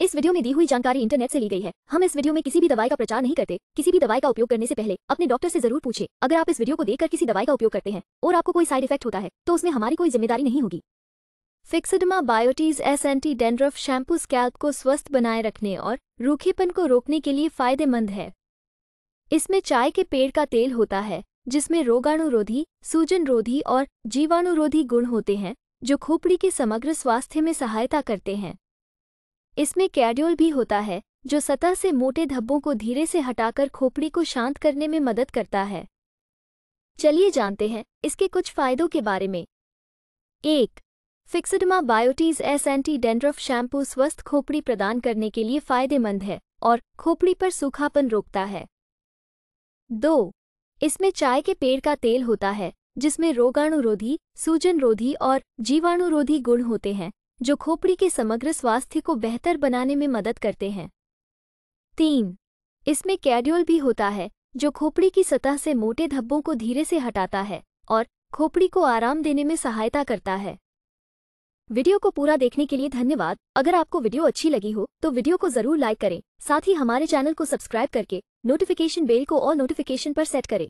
इस वीडियो में दी हुई जानकारी इंटरनेट से ली गई है हम इस वीडियो में किसी भी दवाई का प्रचार नहीं करते किसी भी दवाई का उपयोग करने से पहले अपने डॉक्टर से जरूर पूछे अगर आप इस वीडियो को देखकर किसी दवाई का उपयोग करते हैं और आपको कोई साइड इफेक्ट होता है तो उसमें हमारी कोई जिम्मेदारी नहीं होगी फिक्सडमा बायोटीज S anti dandruff shampoo scalp को स्वस्थ बनाए रखने और रूखेपन को रोकने के लिए फायदेमंद है इसमें चाय के पेड़ का तेल होता है जिसमें रोगाणुरोधी सूजनरोधी और जीवाणुरोधी गुण होते हैं जो खोपड़ी के समग्र स्वास्थ्य में सहायता करते हैं इसमें कैड्योल भी होता है जो सतह से मोटे धब्बों को धीरे से हटाकर खोपड़ी को शांत करने में मदद करता है चलिए जानते हैं इसके कुछ फायदों के बारे में एक फिक्सडमा बायोटीज एस एंटी डेंड्रफ शैम्पू स्वस्थ खोपड़ी प्रदान करने के लिए फायदेमंद है और खोपड़ी पर सूखापन रोकता है दो इसमें चाय के पेड़ का तेल होता है जिसमें रोगाणुरोधी सूजनरोधी और जीवाणुरोधी गुण होते हैं जो खोपड़ी के समग्र स्वास्थ्य को बेहतर बनाने में मदद करते हैं तीन इसमें कैड्यूल भी होता है जो खोपड़ी की सतह से मोटे धब्बों को धीरे से हटाता है और खोपड़ी को आराम देने में सहायता करता है वीडियो को पूरा देखने के लिए धन्यवाद अगर आपको वीडियो अच्छी लगी हो तो वीडियो को जरूर लाइक करें साथ ही हमारे चैनल को सब्सक्राइब करके नोटिफिकेशन बेल को और नोटिफिकेशन पर सेट करें